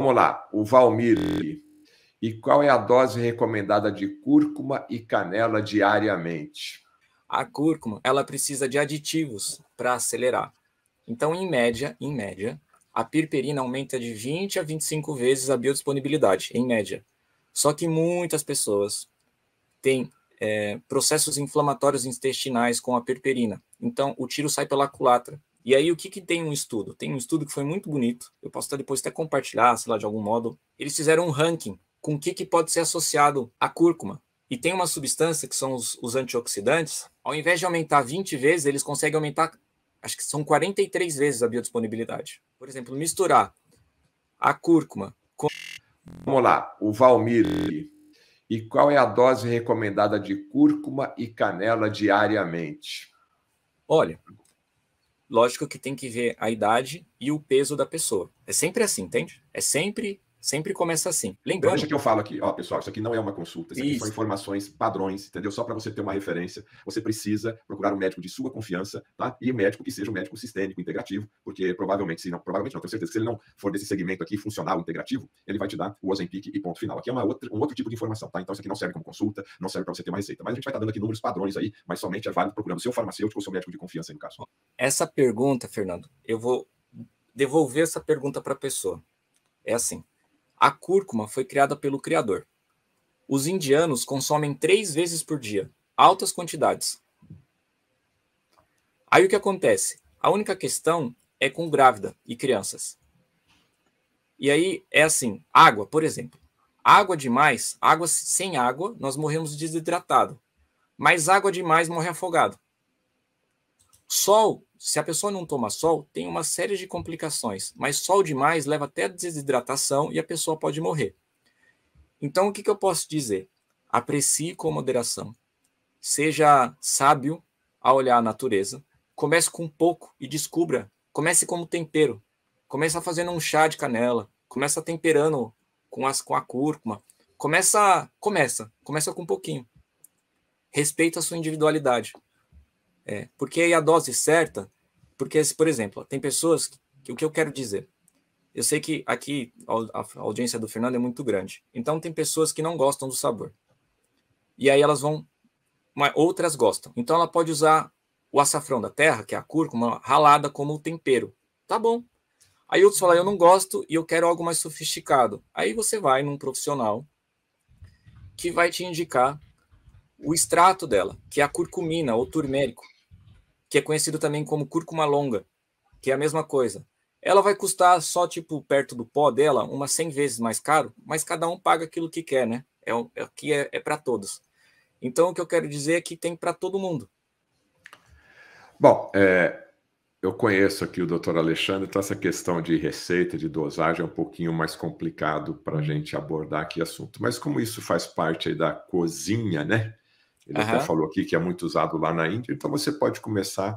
Vamos lá, o Valmir. E qual é a dose recomendada de cúrcuma e canela diariamente? A cúrcuma, ela precisa de aditivos para acelerar. Então, em média, em média, a pirperina aumenta de 20 a 25 vezes a biodisponibilidade, em média. Só que muitas pessoas têm é, processos inflamatórios intestinais com a pirperina. Então, o tiro sai pela culatra. E aí, o que, que tem um estudo? Tem um estudo que foi muito bonito, eu posso até depois até compartilhar, sei lá, de algum modo. Eles fizeram um ranking com o que, que pode ser associado à cúrcuma. E tem uma substância que são os, os antioxidantes, ao invés de aumentar 20 vezes, eles conseguem aumentar, acho que são 43 vezes a biodisponibilidade. Por exemplo, misturar a cúrcuma com. Vamos lá, o Valmir. E qual é a dose recomendada de cúrcuma e canela diariamente? Olha, Lógico que tem que ver a idade e o peso da pessoa. É sempre assim, entende? É sempre Sempre começa assim. Lembrando. Deixa que eu falo aqui, ó, pessoal, isso aqui não é uma consulta, isso aqui isso. são informações, padrões, entendeu? Só para você ter uma referência, você precisa procurar um médico de sua confiança, tá? E um médico que seja um médico sistêmico, integrativo, porque provavelmente, se não, provavelmente não, tenho certeza, se ele não for desse segmento aqui, funcional, integrativo, ele vai te dar o Ozempic e ponto final. Aqui é uma outra, um outro tipo de informação, tá? Então isso aqui não serve como consulta, não serve para você ter uma receita. Mas a gente vai estar tá dando aqui números padrões aí, mas somente é válido procurando seu farmacêutico ou seu médico de confiança aí no caso. Essa pergunta, Fernando, eu vou devolver essa pergunta para a pessoa. É assim a cúrcuma foi criada pelo Criador. Os indianos consomem três vezes por dia, altas quantidades. Aí o que acontece? A única questão é com grávida e crianças. E aí é assim: água, por exemplo. Água demais, água sem água, nós morremos desidratado. Mas água demais morre afogado. Sol, se a pessoa não toma sol, tem uma série de complicações, mas sol demais leva até desidratação e a pessoa pode morrer. Então, o que, que eu posso dizer? Aprecie com moderação. Seja sábio a olhar a natureza. Comece com pouco e descubra. Comece como tempero. Comece fazendo um chá de canela. Comece temperando com, as, com a cúrcuma. Começa, começa, começa com um pouquinho. Respeita a sua individualidade. É, porque aí a dose certa, porque, por exemplo, tem pessoas que, o que eu quero dizer, eu sei que aqui a, a audiência do Fernando é muito grande, então tem pessoas que não gostam do sabor. E aí elas vão, mas outras gostam. Então ela pode usar o açafrão da terra, que é a cúrcuma, ralada como tempero. Tá bom. Aí outros falam, eu não gosto e eu quero algo mais sofisticado. Aí você vai num profissional que vai te indicar o extrato dela, que é a curcumina ou turmérico, que é conhecido também como cúrcuma longa, que é a mesma coisa. Ela vai custar só tipo perto do pó dela, umas 100 vezes mais caro, mas cada um paga aquilo que quer, né? É um, aqui é, é, é para todos. Então o que eu quero dizer é que tem para todo mundo. Bom, é, eu conheço aqui o doutor Alexandre, então essa questão de receita, de dosagem é um pouquinho mais complicado para a gente abordar aqui assunto. Mas como isso faz parte da cozinha, né? Ele uhum. até falou aqui que é muito usado lá na Índia. Então você pode começar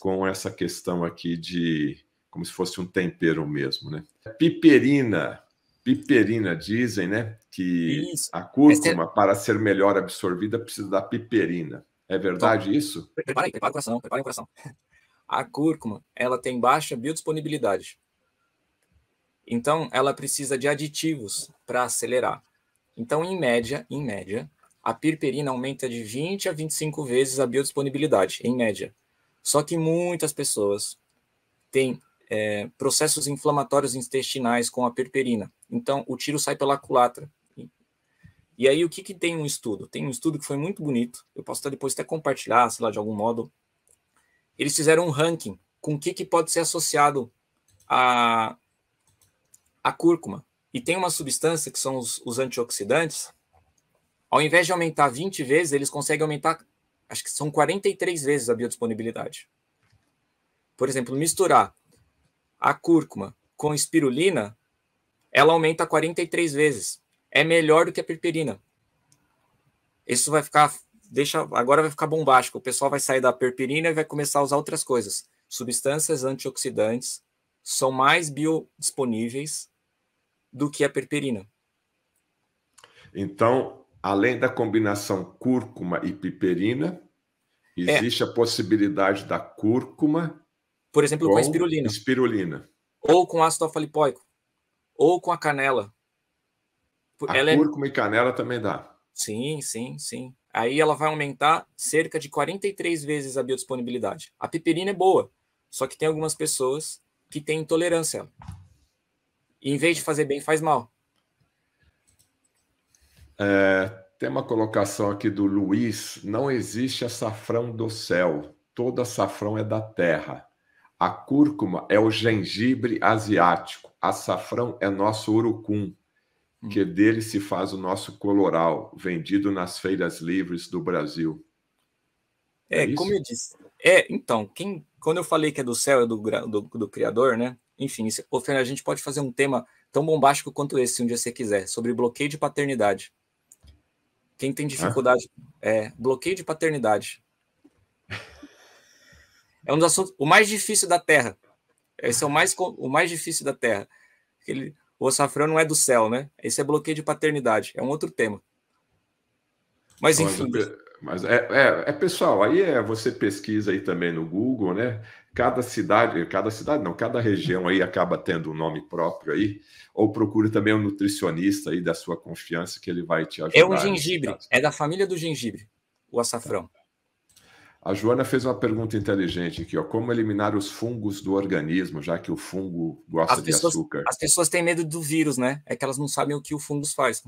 com essa questão aqui de como se fosse um tempero mesmo, né? Piperina, piperina dizem, né, que isso. a cúrcuma para ser melhor absorvida precisa da piperina. É verdade então, isso? Prepara, aí, prepara o coração, prepara o coração. A cúrcuma, ela tem baixa biodisponibilidade. Então, ela precisa de aditivos para acelerar. Então, em média, em média, a pirperina aumenta de 20 a 25 vezes a biodisponibilidade, em média. Só que muitas pessoas têm é, processos inflamatórios intestinais com a pirperina. Então, o tiro sai pela culatra. E aí, o que, que tem um estudo? Tem um estudo que foi muito bonito, eu posso até depois até compartilhar, sei lá, de algum modo. Eles fizeram um ranking com o que, que pode ser associado a, a cúrcuma. E tem uma substância que são os, os antioxidantes, ao invés de aumentar 20 vezes, eles conseguem aumentar, acho que são 43 vezes a biodisponibilidade. Por exemplo, misturar a cúrcuma com espirulina, ela aumenta 43 vezes. É melhor do que a perperina. Isso vai ficar, deixa, agora vai ficar bombástico. O pessoal vai sair da perperina e vai começar a usar outras coisas. Substâncias antioxidantes são mais biodisponíveis do que a perperina. Então, além da combinação cúrcuma e piperina, é. existe é. a possibilidade da cúrcuma. Por exemplo, com, com espirulina. espirulina. Ou com ácido alfa Ou com a canela. A ela é cúrcuma é... e canela também dá. Sim, sim, sim. Aí ela vai aumentar cerca de 43 vezes a biodisponibilidade. A piperina é boa, só que tem algumas pessoas que têm intolerância. E em vez de fazer bem, faz mal. É, tem uma colocação aqui do Luiz: não existe açafrão do céu, todo açafrão é da terra. A cúrcuma é o gengibre asiático, açafrão é nosso urucum, que hum. dele se faz o nosso coloral, vendido nas feiras livres do Brasil. É, é como eu disse. É, então, quem, quando eu falei que é do céu, é do, do, do Criador, né? Enfim, isso, a gente pode fazer um tema tão bombástico quanto esse, se um dia você quiser, sobre bloqueio de paternidade. Quem tem dificuldade é bloqueio de paternidade. É um dos assuntos o mais difícil da Terra. Esse é o mais o mais difícil da Terra. Ele, o safrão não é do céu, né? Esse é bloqueio de paternidade. É um outro tema. Mas enfim. Mas é, é, é, pessoal, aí é, você pesquisa aí também no Google, né? cada cidade, cada cidade não, cada região aí acaba tendo um nome próprio aí, ou procure também um nutricionista aí da sua confiança que ele vai te é ajudar. É um gengibre, é da família do gengibre, o açafrão. A Joana fez uma pergunta inteligente aqui, ó. Como eliminar os fungos do organismo, já que o fungo gosta as de pessoas, açúcar? As pessoas têm medo do vírus, né? É que elas não sabem o que o fungo faz.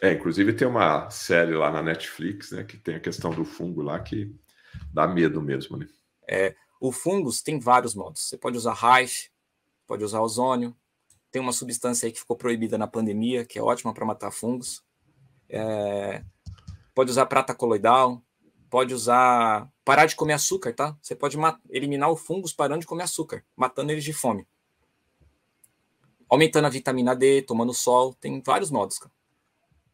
É, inclusive tem uma série lá na Netflix, né, que tem a questão do fungo lá que dá medo mesmo, né? É, o fungos tem vários modos. Você pode usar raiz, pode usar ozônio. Tem uma substância aí que ficou proibida na pandemia, que é ótima para matar fungos. É, pode usar prata coloidal, pode usar. Parar de comer açúcar, tá? Você pode eliminar o fungos parando de comer açúcar, matando eles de fome. Aumentando a vitamina D, tomando sol, tem vários modos, cara.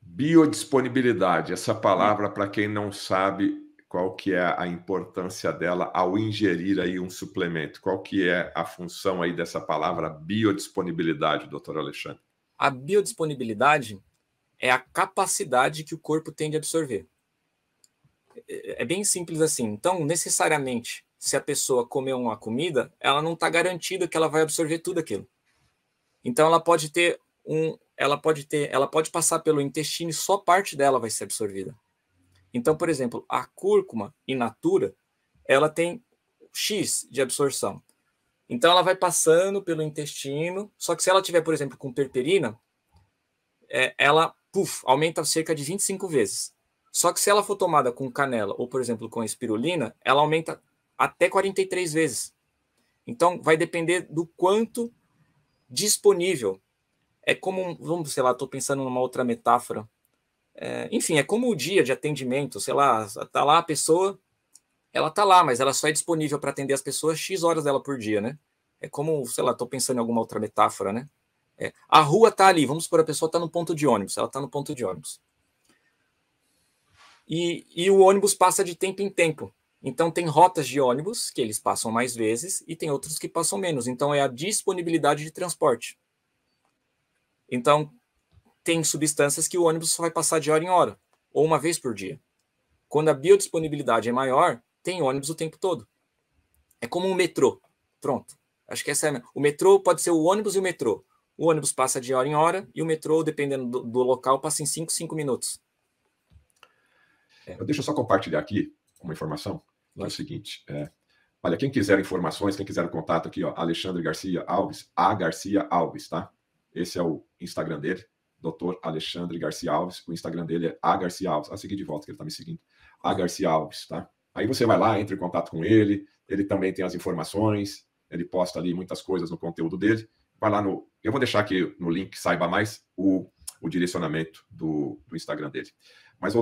Biodisponibilidade, essa palavra, para quem não sabe, qual que é a importância dela ao ingerir aí um suplemento? Qual que é a função aí dessa palavra biodisponibilidade, doutor Alexandre? A biodisponibilidade é a capacidade que o corpo tem de absorver. É, é bem simples assim. Então, necessariamente, se a pessoa comer uma comida, ela não está garantida que ela vai absorver tudo aquilo. Então, ela pode ter um, ela pode ter, ela pode passar pelo intestino e só parte dela vai ser absorvida. Então, por exemplo, a cúrcuma in natura, ela tem X de absorção. Então, ela vai passando pelo intestino, só que se ela tiver, por exemplo, com perperina, é, ela puff, aumenta cerca de 25 vezes. Só que se ela for tomada com canela ou, por exemplo, com espirulina, ela aumenta até 43 vezes. Então, vai depender do quanto disponível. É como, vamos, sei lá, estou pensando numa outra metáfora é, enfim, é como o dia de atendimento, sei lá, tá lá a pessoa, ela tá lá, mas ela só é disponível para atender as pessoas X horas dela por dia, né? É como, sei lá, estou pensando em alguma outra metáfora, né? É, a rua tá ali, vamos supor, a pessoa tá no ponto de ônibus, ela tá no ponto de ônibus. E, e o ônibus passa de tempo em tempo. Então, tem rotas de ônibus que eles passam mais vezes e tem outros que passam menos. Então, é a disponibilidade de transporte. Então, tem substâncias que o ônibus só vai passar de hora em hora, ou uma vez por dia. Quando a biodisponibilidade é maior, tem ônibus o tempo todo. É como um metrô. Pronto. Acho que essa é a... O metrô pode ser o ônibus e o metrô. O ônibus passa de hora em hora e o metrô, dependendo do, do local, passa em 5, 5 minutos. É. Deixa eu só compartilhar aqui uma informação. Que é o seguinte. É... Olha, quem quiser informações, quem quiser o contato aqui, ó, Alexandre Garcia Alves, A Garcia Alves, tá? Esse é o Instagram dele. Dr. Alexandre Garcia Alves. O Instagram dele é A Garcia Alves. A seguir de volta, que ele está me seguindo. A Garcia Alves, tá? Aí você vai lá, entra em contato com ele. Ele também tem as informações. Ele posta ali muitas coisas no conteúdo dele. Vai lá no. Eu vou deixar aqui no link, saiba mais, o, o direcionamento do, do Instagram dele. Mas